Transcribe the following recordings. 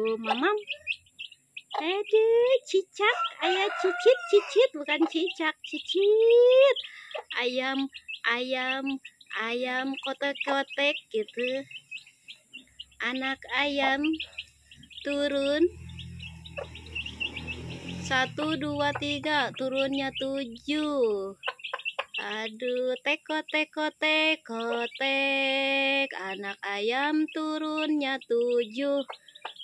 mamam aduh cicak ayah cicit cicit bukan cicak cicit ayam ayam ayam kotek-kotek gitu anak ayam turun satu dua tiga turunnya tujuh aduh teko teko teko teko anak ayam turunnya tujuh,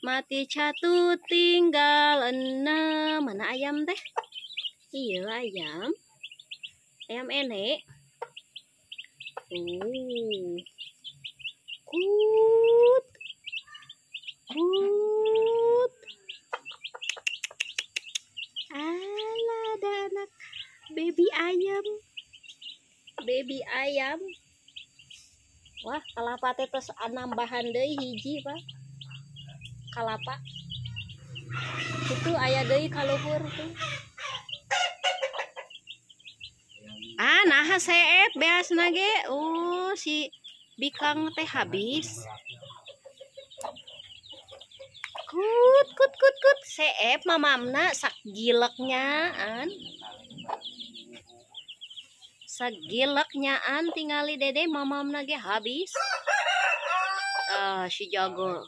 mati catu tinggal enam. Mana ayam teh? Iya ayam, ayam enek. Uh, oh. kut, kut. ala ada anak baby ayam, baby ayam. Wah kalapa teh plus nambahan deui hiji pak kalapa itu ayah deui kaluhur tuh ah nah seep beas nage uh si bikang teh habis kut kut kut kut seep mamamna sak gileknya an sagilaknyaan tingali dede mamam nage habis. Ah, si Jago.